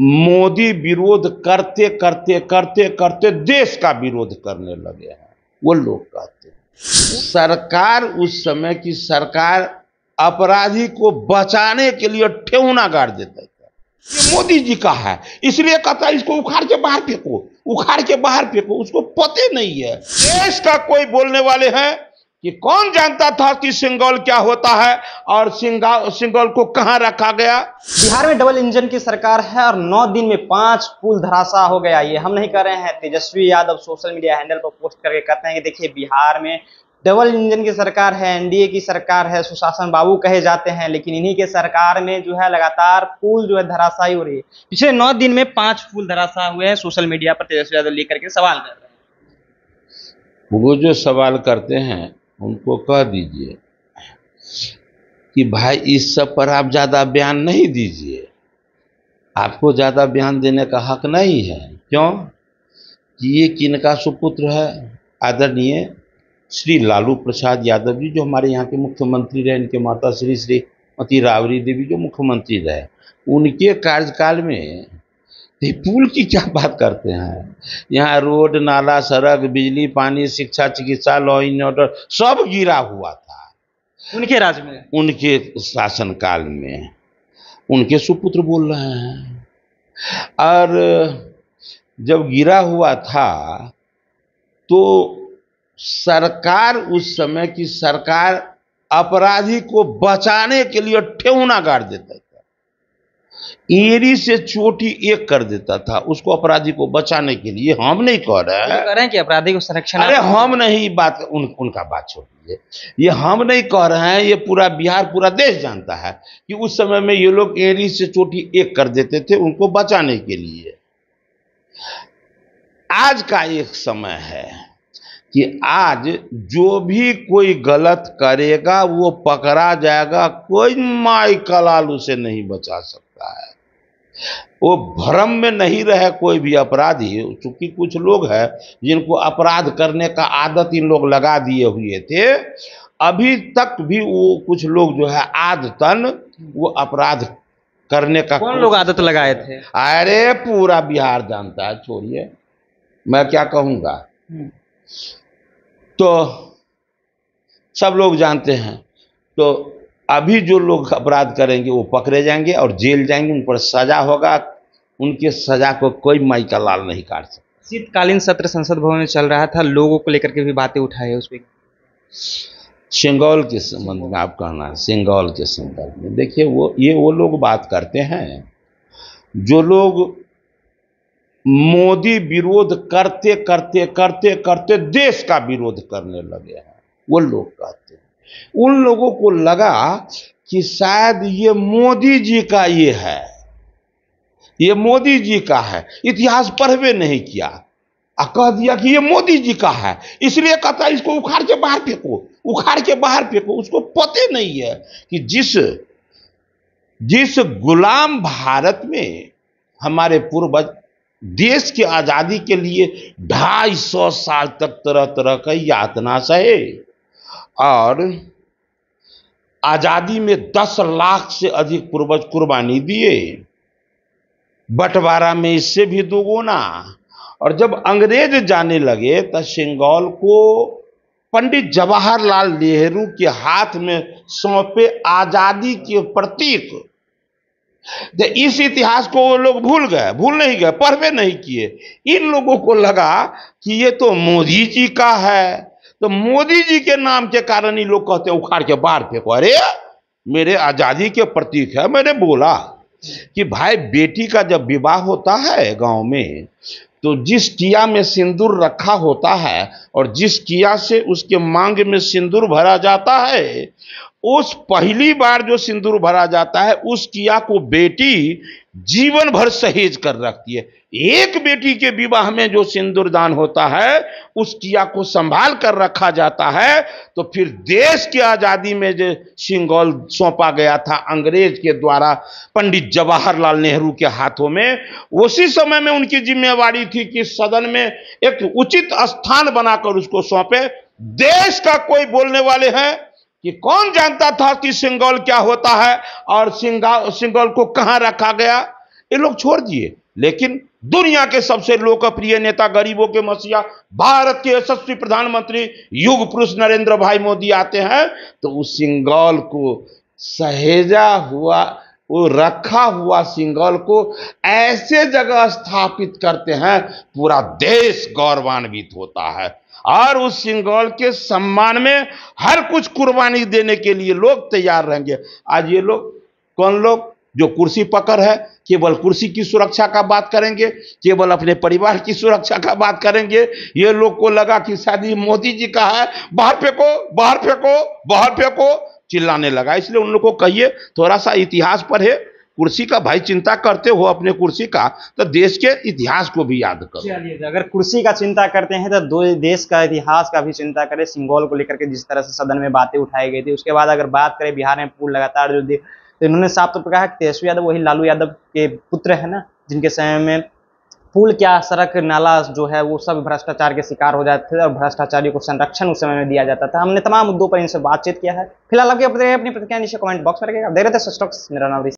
मोदी विरोध करते करते करते करते देश का विरोध करने लगे हैं वो लोग कहते हैं सरकार उस समय की सरकार अपराधी को बचाने के लिए ठेवना गाड़ देता है मोदी जी का है इसलिए कहता है इसको उखाड़ के बाहर फेंको उखाड़ के बाहर फेंको उसको पते नहीं है देश का कोई बोलने वाले हैं कि कौन जानता था कि सिंगौल क्या होता है और सिंगा सिंगौल को कहां रखा गया बिहार में डबल इंजन की सरकार है और नौ दिन में पांच पुल धरासा हो गया ये हम नहीं कर रहे हैं Tejashwi Yadav social media handle पर पोस्ट करके कहते हैं कि देखिए बिहार में डबल इंजन की सरकार है एनडीए की सरकार है सुशासन बाबू कहे जाते हैं लेकिन इन्हीं के सरकार में जो है लगातार पुल जो है धराशाई हो रही है पिछले नौ दिन में पांच पुल धराशा हुए हैं सोशल मीडिया पर तेजस्वी यादव लेकर के सवाल कर रहे हैं वो जो सवाल करते हैं उनको कह दीजिए कि भाई इस सब पर आप ज़्यादा बयान नहीं दीजिए आपको ज़्यादा बयान देने का हक नहीं है क्यों कि ये किनका सुपुत्र है आदरणीय श्री लालू प्रसाद यादव जी जो हमारे यहाँ के मुख्यमंत्री रहे इनके माता श्री श्रीमती रावरी देवी जो मुख्यमंत्री रहे उनके कार्यकाल में ये पुल की क्या बात करते हैं यहाँ रोड नाला सड़क बिजली पानी शिक्षा चिकित्सा लॉ इन ऑर्डर सब गिरा हुआ था उनके राज्य में उनके शासनकाल में उनके सुपुत्र बोल रहे हैं और जब गिरा हुआ था तो सरकार उस समय की सरकार अपराधी को बचाने के लिए ठेवना गाड़ देता एरी से चोटी एक कर देता था उसको अपराधी को बचाने के लिए हम नहीं कह रहे हैं कह रहे हैं कि अपराधी को संरक्षण अरे हम नहीं बात उन, उनका बात छोड़ दीजिए ये हम नहीं कह रहे हैं ये पूरा बिहार पूरा देश जानता है कि उस समय में ये लोग एरी से चोटी एक कर देते थे उनको बचाने के लिए आज का एक समय है कि आज जो भी कोई गलत करेगा वो पकड़ा जाएगा कोई माई कलाल उसे नहीं बचा सकता सकता है वो भ्रम में नहीं रहे कोई भी अपराधी चूंकि कुछ लोग हैं जिनको अपराध करने का आदत इन लोग लगा दिए हुए थे अभी तक भी वो कुछ लोग जो है आदतन वो अपराध करने का कौन लोग आदत लगाए थे अरे पूरा बिहार जानता है छोड़िए मैं क्या कहूंगा हम्म। तो सब लोग जानते हैं तो अभी जो लोग अपराध करेंगे वो पकड़े जाएंगे और जेल जाएंगे उन पर सजा होगा उनके सजा को कोई माई का लाल नहीं काट सकता शीतकालीन सत्र संसद भवन में चल रहा था लोगों को लेकर के भी बातें उठाई उस पर सिंगौल के संबंध में आप कहना है सिंगौल के संदर्भ में देखिए वो ये वो लोग बात करते हैं जो लोग मोदी विरोध करते करते करते करते देश का विरोध करने लगे हैं वो लोग कहते हैं उन लोगों को लगा कि शायद ये मोदी जी का ये है ये मोदी जी का है इतिहास पढ़वे नहीं किया आ कह दिया कि ये मोदी जी का है इसलिए कहता है इसको उखाड़ के बाहर फेंको उखाड़ के बाहर फेंको उसको पते नहीं है कि जिस जिस गुलाम भारत में हमारे पूर्वज देश की आज़ादी के लिए ढाई सौ साल तक तरह तरह का यातना सहे और आज़ादी में दस लाख से अधिक पूर्वज कुर्बानी दिए बंटवारा में इससे भी दोगुना और जब अंग्रेज जाने लगे तो सिंगौल को पंडित जवाहरलाल नेहरू के हाथ में सौंपे आज़ादी के प्रतीक तो इस इतिहास को वो लोग भूल गए भूल नहीं गए पढ़वे नहीं किए इन लोगों को लगा कि ये तो मोदी जी का है तो मोदी जी के नाम के कारण ही लोग कहते हैं उखाड़ के बाहर फेंको अरे मेरे आज़ादी के प्रतीक है मैंने बोला कि भाई बेटी का जब विवाह होता है गांव में तो जिस किया में सिंदूर रखा होता है और जिस किया से उसके मांग में सिंदूर भरा जाता है उस पहली बार जो सिंदूर भरा जाता है उस किया को बेटी जीवन भर सहेज कर रखती है एक बेटी के विवाह में जो सिंदूर दान होता है उस किया को संभाल कर रखा जाता है तो फिर देश की आज़ादी में जो सिंगौल सौंपा गया था अंग्रेज के द्वारा पंडित जवाहरलाल नेहरू के हाथों में उसी समय में उनकी जिम्मेवारी थी कि सदन में एक उचित स्थान बनाकर उसको सौंपे देश का कोई बोलने वाले हैं कि कौन जानता था कि सिंगौल क्या होता है और सिंगा सिंगौल को कहां रखा गया ये लोग छोड़ दिए लेकिन दुनिया के सबसे लोकप्रिय नेता गरीबों के मसीहा भारत के यशस्वी प्रधानमंत्री युग पुरुष नरेंद्र भाई मोदी आते हैं तो उस सिंगौल को सहेजा हुआ वो रखा हुआ सिंगल को ऐसे जगह स्थापित करते हैं पूरा देश गौरवान्वित होता है और उस सिंगल के सम्मान में हर कुछ कुर्बानी देने के लिए लोग तैयार रहेंगे आज ये लोग कौन लोग जो कुर्सी पकड़ है केवल कुर्सी की सुरक्षा का बात करेंगे केवल अपने परिवार की सुरक्षा का बात करेंगे ये लोग को लगा कि शादी मोदी जी का है बाहर फेंको बाहर फेंको बाहर फेंको चिल्लाने लगा इसलिए उन लोग को कहिए थोड़ा सा इतिहास पढ़े कुर्सी का भाई चिंता करते हो अपने कुर्सी का तो देश के इतिहास को भी याद करो तो अगर कुर्सी का चिंता करते हैं तो दो देश का इतिहास का भी चिंता करें सिंगोल को लेकर के जिस तरह से सदन में बातें उठाई गई थी उसके बाद अगर बात करें बिहार में पूर्व लगातार जो दी तो इन्होंने साफ तौर तो पर कहा कि तेजस्वी यादव वही लालू यादव के पुत्र है ना जिनके समय में पुल क्या सड़क नाला जो है वो सब भ्रष्टाचार के शिकार हो जाते थे और भ्रष्टाचारियों को संरक्षण उस समय में दिया जाता था हमने तमाम मुद्दों पर इनसे बातचीत किया है फिलहाल अपने अपनी प्रतिक्रिया नीचे कमेंट बॉक्स में रखेगा दे रहे थे मेरा नाम